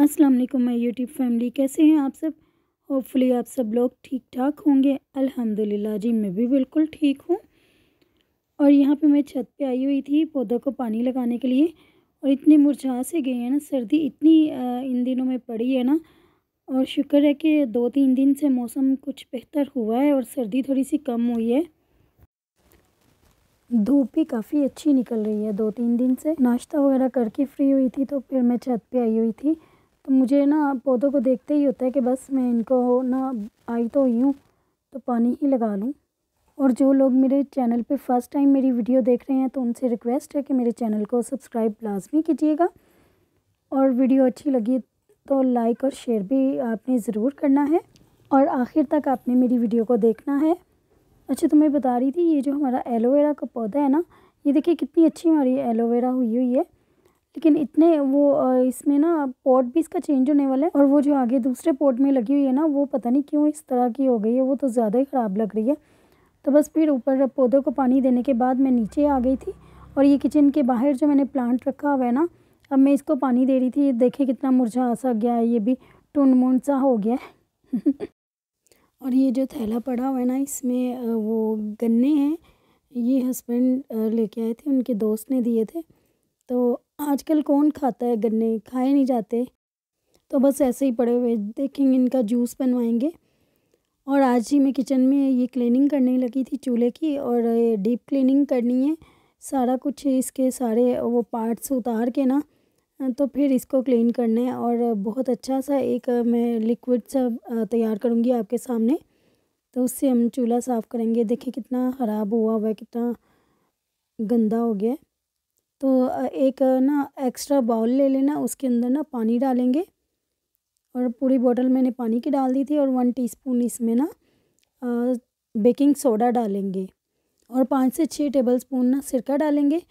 अस्सलाम वालेकुम my YouTube family कैसे हैं आप सब होपफुली आप सब लोग ठीक ठाक होंगे अल्हम्दुलिल्लाह जी मैं भी बिल्कुल ठीक हूँ और यहाँ पे मैं छत पे आई हुई थी पौधों को पानी लगाने के लिए और इतने मुरझा से गए हैं ना सर्दी इतनी इन दिनों में पड़ी है ना और शुक्र है कि दो तीन दिन से मौसम कुछ बेहतर हुआ है और सर्दी थोड़ी सी कम हुई है धूप भी काफ़ी अच्छी निकल रही है दो तीन दिन से नाश्ता वगैरह करके फ्री हुई थी तो फिर मैं छत पे आई हुई थी मुझे ना पौधों को देखते ही होता है कि बस मैं इनको ना आई तो हुई हूँ तो पानी ही लगा लूँ और जो लोग मेरे चैनल पे फर्स्ट टाइम मेरी वीडियो देख रहे हैं तो उनसे रिक्वेस्ट है कि मेरे चैनल को सब्सक्राइब लाजमी कीजिएगा और वीडियो अच्छी लगी तो लाइक और शेयर भी आपने ज़रूर करना है और आखिर तक आपने मेरी वीडियो को देखना है अच्छा तो मैं बता रही थी ये जो हमारा एलोवेरा का पौधा है ना ये देखिए कितनी अच्छी हमारी एलोवेरा हुई हुई है लेकिन इतने वो इसमें ना पॉट भी इसका चेंज होने वाला है और वो जो आगे दूसरे पॉट में लगी हुई है ना वो पता नहीं क्यों इस तरह की हो गई है वो तो ज़्यादा ही ख़राब लग रही है तो बस फिर ऊपर पौधों को पानी देने के बाद मैं नीचे आ गई थी और ये किचन के बाहर जो मैंने प्लांट रखा हुआ है ना अब मैं इसको पानी दे रही थी ये देखे कितना मुरझा सा गया है ये भी टूंड मुंड सा हो गया है और ये जो थैला पड़ा हुआ है ना इसमें वो गन्ने हैं ये हस्बैंड लेके आए थे उनके दोस्त ने दिए थे तो आजकल कौन खाता है गन्ने खाए नहीं जाते तो बस ऐसे ही पड़े हुए देखेंगे इनका जूस बनवाएंगे और आज ही मैं किचन में ये क्लीनिंग करने लगी थी चूल्हे की और डीप क्लीनिंग करनी है सारा कुछ इसके सारे वो पार्ट्स उतार के ना तो फिर इसको क्लीन करना है और बहुत अच्छा सा एक मैं लिक्विड सा तैयार करूँगी आपके सामने तो उससे हम चूल्हा साफ़ करेंगे देखिए कितना ख़राब हुआ हुआ है कितना गंदा हो गया है तो एक ना एक्स्ट्रा बाउल ले लेना उसके अंदर ना पानी डालेंगे और पूरी बोतल मैंने पानी की डाल दी थी और वन टीस्पून इसमें ना बेकिंग सोडा डालेंगे और पाँच से छः टेबल स्पून ना सिरका डालेंगे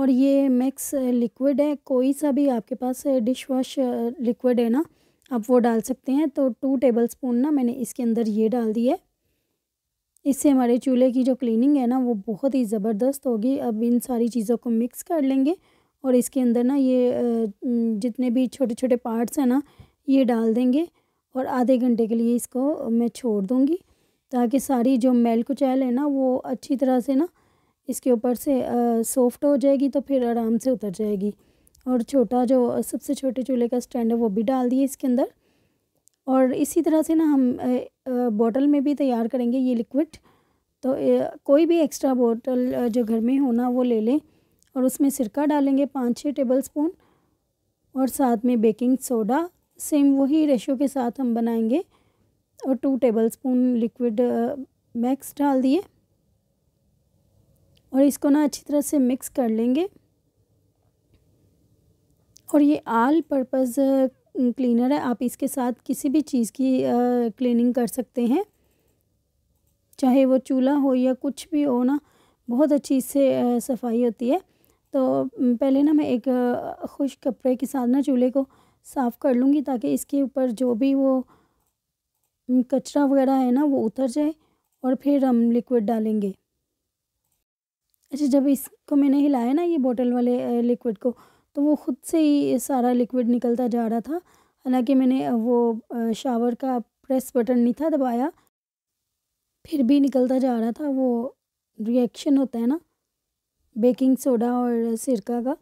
और ये मिक्स लिक्विड है कोई सा भी आपके पास डिश वॉश लिक्विड है ना आप वो डाल सकते हैं तो टू टेबल स्पून ना मैंने इसके अंदर ये डाल दी है इससे हमारे चूल्हे की जो क्लीनिंग है ना वो बहुत ही ज़बरदस्त होगी अब इन सारी चीज़ों को मिक्स कर लेंगे और इसके अंदर ना ये जितने भी छोटे छोटे पार्ट्स हैं ना ये डाल देंगे और आधे घंटे के लिए इसको मैं छोड़ दूँगी ताकि सारी जो मेल कुचैल है ना वो अच्छी तरह से ना इसके ऊपर से सॉफ्ट हो जाएगी तो फिर आराम से उतर जाएगी और छोटा जो सबसे छोटे चूल्हे का स्टैंड है वो भी डाल दिए इसके अंदर और इसी तरह से ना हम बॉटल में भी तैयार करेंगे ये लिक्विड तो कोई भी एक्स्ट्रा बॉटल जो घर में होना वो ले लें और उसमें सिरका डालेंगे पाँच छः टेबल स्पून और साथ में बेकिंग सोडा सेम वही रेशो के साथ हम बनाएंगे और two tablespoon liquid mix डाल दिए और इसको ना अच्छी तरह से मिक्स कर लेंगे और ये आल पर्पज़ क्लीनर है आप इसके साथ किसी भी चीज़ की क्लीनिंग कर सकते हैं चाहे वो चूल्हा हो या कुछ भी हो ना बहुत अच्छी इससे सफाई होती है तो पहले ना मैं एक खुश कपड़े के साथ ना चूल्हे को साफ़ कर लूँगी ताकि इसके ऊपर जो भी वो कचरा वगैरह है ना वो उतर जाए और फिर हम लिक्विड डालेंगे अच्छा जब इसको मैंने हिलाया ना ये बोतल वाले लिक्विड को तो वो ख़ुद से ही सारा लिक्विड निकलता जा रहा था हालांकि मैंने वो शावर का प्रेस बटन नहीं था दबाया फिर भी निकलता जा रहा था वो रिएक्शन होता है ना बेकिंग सोडा और सिरका का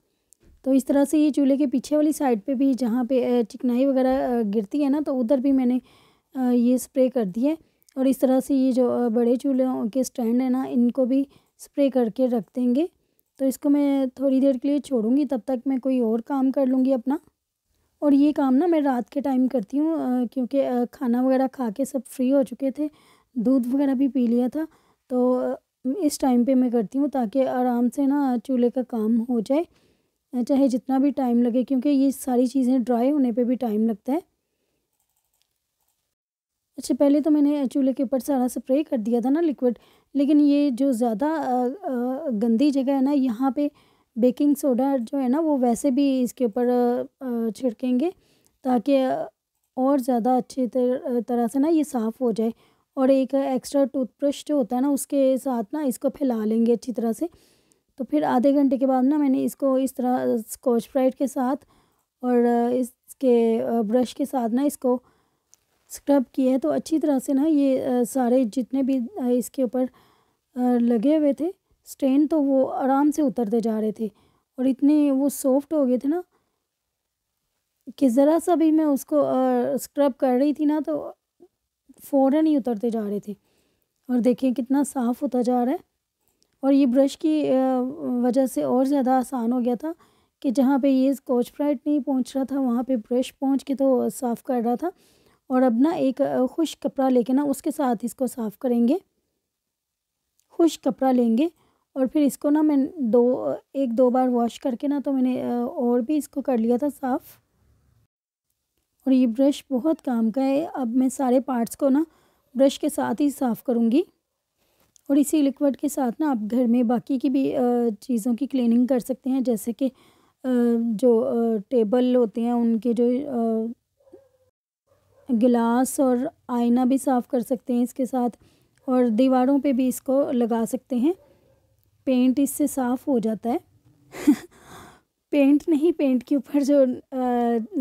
तो इस तरह से ये चूल्हे के पीछे वाली साइड पे भी जहाँ पे चिकनाई वगैरह गिरती है ना तो उधर भी मैंने ये स्प्रे कर दिया है और इस तरह से ये जो बड़े चूल्हों के स्टैंड है ना इनको भी स्प्रे करके रख देंगे तो इसको मैं थोड़ी देर के लिए छोड़ूंगी तब तक मैं कोई और काम कर लूँगी अपना और ये काम ना मैं रात के टाइम करती हूँ क्योंकि खाना वगैरह खा के सब फ्री हो चुके थे दूध वगैरह भी पी लिया था तो इस टाइम पे मैं करती हूँ ताकि आराम से ना चूल्हे का काम हो जाए चाहे जितना भी टाइम लगे क्योंकि ये सारी चीज़ें ड्राई होने पे भी टाइम लगता है अच्छा पहले तो मैंने चूल्हे के ऊपर सारा स्प्रे कर दिया था ना लिक्विड लेकिन ये जो ज़्यादा गंदी जगह है ना यहाँ पे बेकिंग सोडा जो है ना वो वैसे भी इसके ऊपर छिड़केंगे ताकि और ज़्यादा अच्छे तरह से ना ये साफ़ हो जाए और एक एक्स्ट्रा टूथब्रश जो होता है ना उसके साथ ना इसको फैला लेंगे अच्छी तरह से तो फिर आधे घंटे के बाद ना मैंने इसको इस तरह स्कॉच ब्राइट के साथ और इसके ब्रश के साथ ना इसको स्क्रब किया है तो अच्छी तरह से ना ये सारे जितने भी इसके ऊपर लगे हुए थे स्टेन तो वो आराम से उतरते जा रहे थे और इतने वो सॉफ्ट हो गए थे ना कि ज़रा सा भी मैं उसको स्क्रब कर रही थी ना तो फ़ौर ही उतरते जा रहे थे और देखिए कितना साफ़ होता जा रहा है और ये ब्रश की वजह से और ज़्यादा आसान हो गया था कि जहाँ पे ये स्कॉच ब्राइट नहीं पहुँच रहा था वहाँ पे ब्रश पहुँच के तो साफ़ कर रहा था और अब ना एक खुश कपड़ा लेके ना उसके साथ इसको साफ़ करेंगे खुश कपड़ा लेंगे और फिर इसको ना मैं दो एक दो बार वॉश करके ना तो मैंने और भी इसको कर लिया था साफ़ और ये ब्रश बहुत काम का है अब मैं सारे पार्ट्स को ना ब्रश के साथ ही साफ़ करूँगी और इसी लिक्विड के साथ ना आप घर में बाकी की भी चीज़ों की क्लीनिंग कर सकते हैं जैसे कि जो टेबल होते हैं उनके जो गिलास और आईना भी साफ़ कर सकते हैं इसके साथ और दीवारों पे भी इसको लगा सकते हैं पेंट इससे साफ़ हो जाता है पेंट नहीं पेंट के ऊपर जो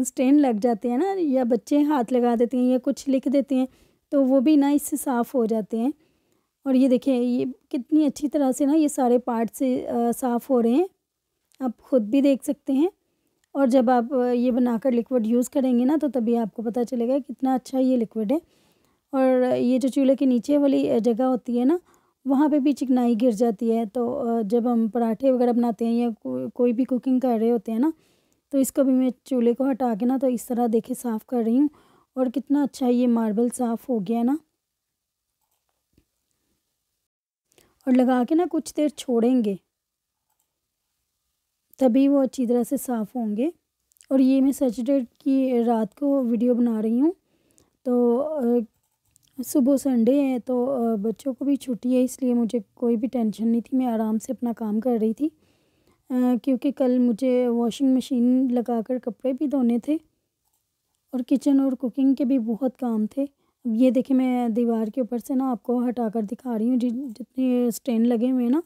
स्टेन लग जाते हैं ना या बच्चे हाथ लगा देते हैं या कुछ लिख देते हैं तो वो भी ना इससे साफ़ हो जाते हैं और ये देखिए ये कितनी अच्छी तरह से ना ये सारे पार्ट से साफ़ हो रहे हैं आप ख़ुद भी देख सकते हैं और जब आप ये बनाकर लिक्विड यूज़ करेंगे ना तो तभी आपको पता चलेगा कितना अच्छा ये लिक्विड है और ये जो चूल्हे के नीचे वाली जगह होती है ना वहाँ पे भी चिकनाई गिर जाती है तो जब हम पराठे वगैरह बनाते हैं या को, कोई भी कुकिंग कर रहे होते हैं ना तो इसको भी मैं चूल्हे को हटा के ना तो इस तरह देखे साफ़ कर रही हूँ और कितना अच्छा ये मार्बल साफ़ हो गया है ना और लगा के ना कुछ देर छोड़ेंगे तभी वो अच्छी तरह से साफ़ होंगे और ये मैं सैटरडे की रात को वीडियो बना रही हूँ तो सुबह संडे है तो बच्चों को भी छुट्टी है इसलिए मुझे कोई भी टेंशन नहीं थी मैं आराम से अपना काम कर रही थी क्योंकि कल मुझे वॉशिंग मशीन लगा कर कपड़े भी धोने थे और किचन और कुकिंग के भी बहुत काम थे अब ये देखें मैं दीवार के ऊपर से ना आपको हटा कर दिखा रही हूँ जितने स्टेन लगे हुए हैं ना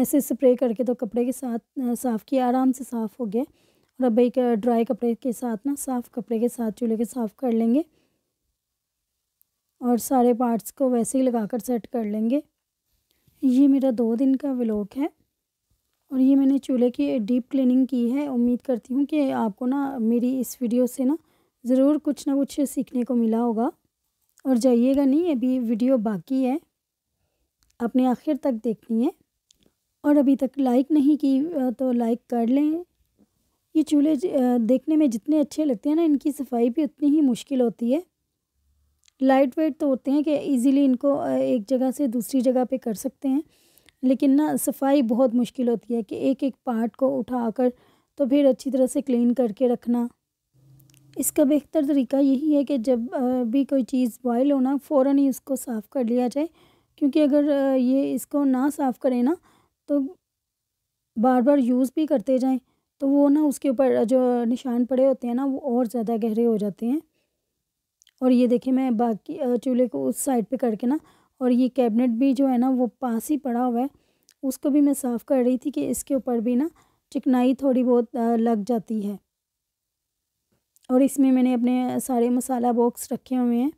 ऐसे स्प्रे करके तो कपड़े के साथ साफ़ किया आराम से साफ़ हो गया और अब एक ड्राई कपड़े के साथ ना साफ़ कपड़े के साथ चूल्हे के साफ़ कर लेंगे और सारे पार्ट्स को वैसे ही लगा कर सेट कर लेंगे ये मेरा दो दिन का व्लॉग है और ये मैंने चूल्हे की डीप क्लीनिंग की है उम्मीद करती हूँ कि आपको ना मेरी इस वीडियो से ना ज़रूर कुछ ना कुछ सीखने को मिला होगा और जाइएगा नहीं अभी वीडियो बाकी है आपने आखिर तक देखनी है और अभी तक लाइक नहीं की तो लाइक कर लें ये चूल्हे देखने में जितने अच्छे लगते हैं ना इनकी सफाई भी उतनी ही मुश्किल होती है लाइट वेट तो होते हैं कि इजीली इनको एक जगह से दूसरी जगह पे कर सकते हैं लेकिन ना सफाई बहुत मुश्किल होती है कि एक एक पार्ट को उठा कर तो फिर अच्छी तरह से क्लीन करके रखना इसका बेहतर तरीका यही है कि जब भी कोई चीज़ बॉयल हो ना फ़ौर ही उसको साफ़ कर लिया जाए क्योंकि अगर ये इसको ना साफ़ करें ना तो बार बार यूज़ भी करते जाएँ तो वो ना उसके ऊपर जो निशान पड़े होते हैं ना वो और ज़्यादा गहरे हो जाते हैं और ये देखिए मैं बाकी चूल्हे को उस साइड पे करके ना और ये कैबिनेट भी जो है ना वो पास ही पड़ा हुआ है उसको भी मैं साफ़ कर रही थी कि इसके ऊपर भी ना चिकनाई थोड़ी बहुत लग जाती है और इसमें मैंने अपने सारे मसाला बॉक्स रखे हुए हैं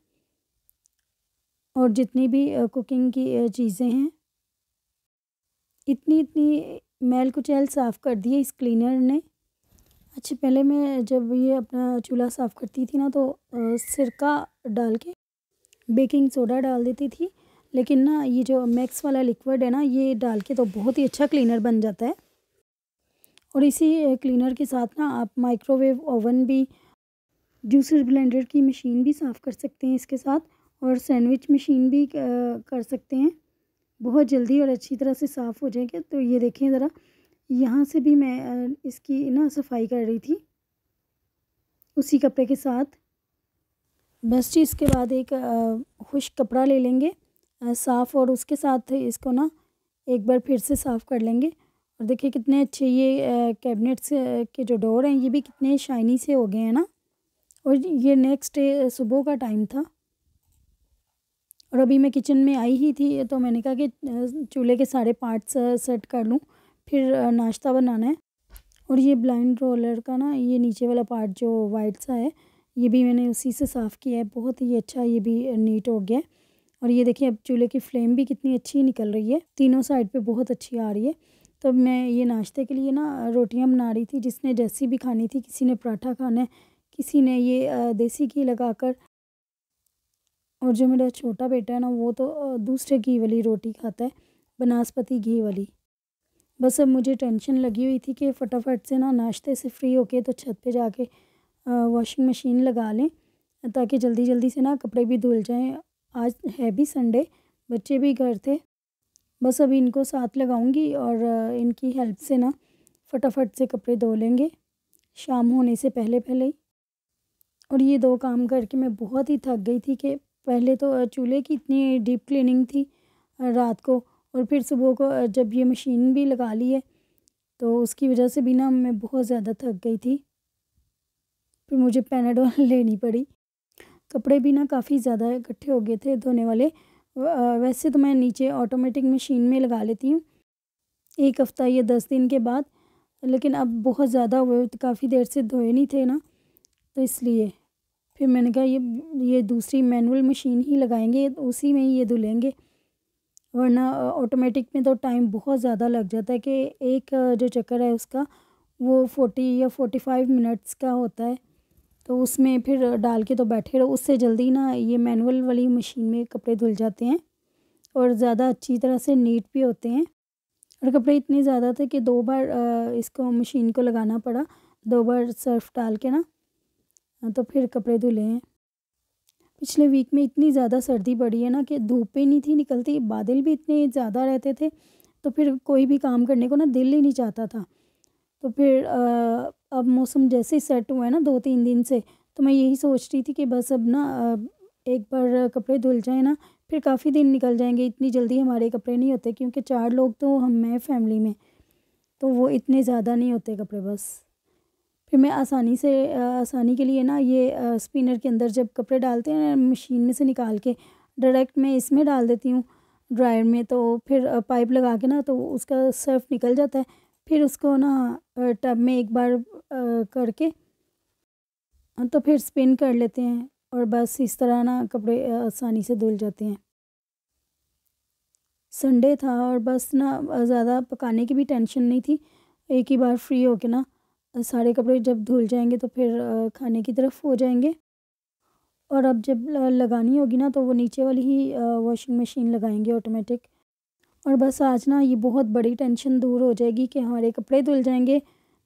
और जितनी भी कुकिंग की चीज़ें हैं इतनी इतनी मैल कुचैल साफ़ कर दी है इस क्लीनर ने अच्छा पहले मैं जब ये अपना चूल्हा साफ़ करती थी ना तो सिरका डाल के बेकिंग सोडा डाल देती थी लेकिन ना ये जो मैक्स वाला लिक्विड है ना ये डाल के तो बहुत ही अच्छा क्लीनर बन जाता है और इसी क्लीनर के साथ ना आप माइक्रोवेव ओवन भी जूसर ब्लेंडर की मशीन भी साफ़ कर सकते हैं इसके साथ और सैंडविच मशीन भी कर सकते हैं बहुत जल्दी और अच्छी तरह से साफ़ हो जाएंगे तो ये देखें ज़रा यहाँ से भी मैं इसकी ना सफाई कर रही थी उसी कपड़े के साथ बस जी इसके बाद एक खुश कपड़ा ले लेंगे साफ़ और उसके साथ इसको ना एक बार फिर से साफ़ कर लेंगे और देखिए कितने अच्छे ये कैबिनेट्स के जो डोर हैं ये भी कितने शाइनी से हो गए हैं ना और ये नेक्स्ट डे सुबह का टाइम था और अभी मैं किचन में आई ही थी तो मैंने कहा कि चूल्हे के सारे पार्ट्स सेट कर लूँ फिर नाश्ता बनाना है और ये ब्लाइंड रोलर का ना ये नीचे वाला पार्ट जो वाइट सा है ये भी मैंने उसी से साफ़ किया है बहुत ही अच्छा ये भी नीट हो गया है और ये देखिए अब चूल्हे की फ्लेम भी कितनी अच्छी निकल रही है तीनों साइड पे बहुत अच्छी आ रही है तो मैं ये नाश्ते के लिए ना रोटियां बना रही थी जिसने जैसी भी खानी थी किसी ने पराठा खाना है किसी ने ये देसी घी लगाकर और जो मेरा छोटा बेटा है ना वो तो दूसरे घी वाली रोटी खाता है बनस्पति घी वाली बस अब मुझे टेंशन लगी हुई थी कि फटाफट से ना नाश्ते से फ्री होके तो छत पे जाके वॉशिंग मशीन लगा लें ताकि जल्दी जल्दी से ना कपड़े भी धुल जाएं आज है भी संडे बच्चे भी घर थे बस अभी इनको साथ लगाऊंगी और इनकी हेल्प से ना फटाफट से कपड़े धो लेंगे शाम होने से पहले पहले ही और ये दो काम करके मैं बहुत ही थक गई थी कि पहले तो चूल्हे की इतनी डीप क्लिनिंग थी रात को और फिर सुबह को जब ये मशीन भी लगा ली है तो उसकी वजह से भी ना मैं बहुत ज़्यादा थक गई थी फिर मुझे पैनाडोल लेनी पड़ी कपड़े भी ना काफ़ी ज़्यादा इकट्ठे हो गए थे धोने वाले वैसे तो मैं नीचे ऑटोमेटिक मशीन में लगा लेती हूँ एक हफ़्ता या दस दिन के बाद लेकिन अब बहुत ज़्यादा हुए तो काफ़ी देर से धोए नहीं थे ना तो इसलिए फिर मैंने कहा ये ये दूसरी मैनुअल मशीन ही लगाएंगे उसी में ही ये धुलेंगे वरना ऑटोमेटिक में तो टाइम बहुत ज़्यादा लग जाता है कि एक जो चक्कर है उसका वो फोर्टी या फोर्टी फाइव मिनट्स का होता है तो उसमें फिर डाल के तो बैठे रहो उससे जल्दी ना ये मैनुअल वाली मशीन में कपड़े धुल जाते हैं और ज़्यादा अच्छी तरह से नीट भी होते हैं और कपड़े इतने ज़्यादा थे कि दो बार इसको मशीन को लगाना पड़ा दो बार सर्फ डाल के ना तो फिर कपड़े धुले हैं पिछले वीक में इतनी ज़्यादा सर्दी पड़ी है ना कि ही नहीं थी निकलती बादल भी इतने ज़्यादा रहते थे तो फिर कोई भी काम करने को ना दिल ही नहीं चाहता था तो फिर आ, अब मौसम जैसे ही सेट हुआ है ना दो तीन दिन से तो मैं यही सोच रही थी कि बस अब ना एक बार कपड़े धुल जाए ना फिर काफ़ी दिन निकल जाएंगे इतनी जल्दी हमारे कपड़े नहीं होते क्योंकि चार लोग तो हम हैं फैमिली में तो वो इतने ज़्यादा नहीं होते कपड़े बस फिर मैं आसानी से आसानी के लिए ना ये स्पिनर के अंदर जब कपड़े डालते हैं मशीन में से निकाल के डायरेक्ट मैं इसमें डाल देती हूँ ड्रायर में तो फिर पाइप लगा के ना तो उसका सर्फ निकल जाता है फिर उसको ना टब में एक बार करके तो फिर स्पिन कर लेते हैं और बस इस तरह ना कपड़े आसानी से धुल जाते हैं संडे था और बस ना ज़्यादा पकाने की भी टेंशन नहीं थी एक ही बार फ्री होके ना सारे कपड़े जब धुल जाएंगे तो फिर खाने की तरफ हो जाएंगे और अब जब लगानी होगी ना तो वो नीचे वाली ही वॉशिंग मशीन लगाएंगे ऑटोमेटिक और बस आज ना ये बहुत बड़ी टेंशन दूर हो जाएगी कि हमारे कपड़े धुल जाएंगे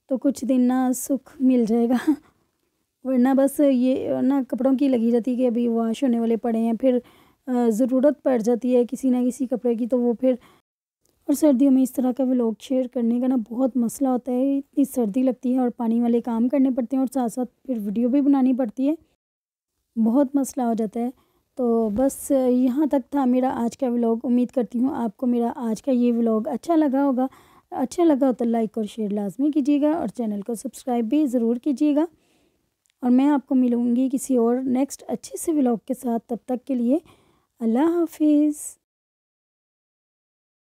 तो कुछ दिन ना सुख मिल जाएगा वरना बस ये ना कपड़ों की लगी जाती है कि अभी वॉश होने वाले पड़े हैं फिर ज़रूरत पड़ जाती है किसी ना किसी कपड़े की तो वो फिर और सर्दियों में इस तरह का व्लॉग शेयर करने का ना बहुत मसला होता है इतनी सर्दी लगती है और पानी वाले काम करने पड़ते हैं और साथ साथ फिर वीडियो भी बनानी पड़ती है बहुत मसला हो जाता है तो बस यहाँ तक था मेरा आज का व्लॉग उम्मीद करती हूँ आपको मेरा आज का ये व्लॉग अच्छा लगा होगा अच्छा लगा हो तो लाइक और शेयर लाजमी कीजिएगा और चैनल को सब्सक्राइब भी ज़रूर कीजिएगा और मैं आपको मिलूँगी किसी और नेक्स्ट अच्छे से व्लॉग के साथ तब तक के लिए अल्लाह हाफिज़